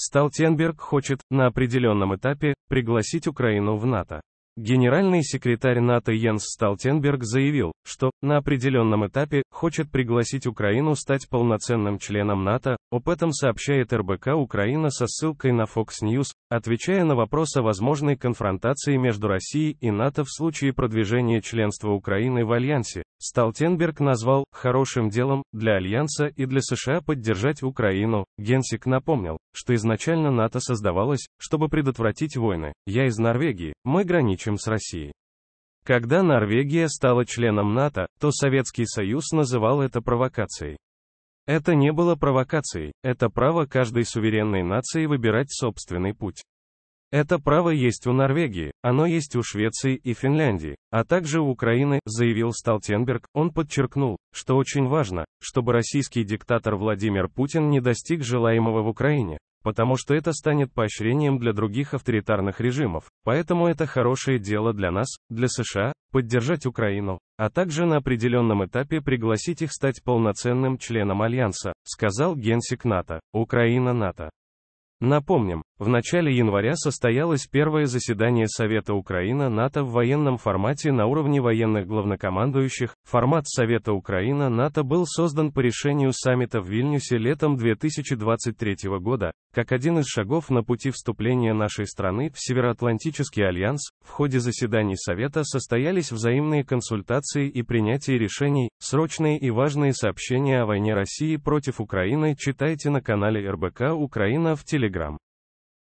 Сталтенберг хочет, на определенном этапе, пригласить Украину в НАТО. Генеральный секретарь НАТО Йенс Сталтенберг заявил, что, на определенном этапе, хочет пригласить Украину стать полноценным членом НАТО, об этом сообщает РБК Украина со ссылкой на Fox News, Отвечая на вопрос о возможной конфронтации между Россией и НАТО в случае продвижения членства Украины в Альянсе, Столтенберг назвал «хорошим делом» для Альянса и для США поддержать Украину. Генсик напомнил, что изначально НАТО создавалось, чтобы предотвратить войны. «Я из Норвегии, мы граничим с Россией». Когда Норвегия стала членом НАТО, то Советский Союз называл это провокацией. Это не было провокацией, это право каждой суверенной нации выбирать собственный путь. Это право есть у Норвегии, оно есть у Швеции и Финляндии, а также у Украины, заявил Сталтенберг. Он подчеркнул, что очень важно, чтобы российский диктатор Владимир Путин не достиг желаемого в Украине, Потому что это станет поощрением для других авторитарных режимов. Поэтому это хорошее дело для нас, для США, поддержать Украину, а также на определенном этапе пригласить их стать полноценным членом Альянса, сказал генсек НАТО, Украина НАТО. Напомним, в начале января состоялось первое заседание Совета Украина-НАТО в военном формате на уровне военных главнокомандующих. Формат Совета Украина-НАТО был создан по решению саммита в Вильнюсе летом 2023 года, как один из шагов на пути вступления нашей страны в Североатлантический альянс. В ходе заседаний Совета состоялись взаимные консультации и принятие решений, срочные и важные сообщения о войне России против Украины читайте на канале РБК Украина в Телеграм.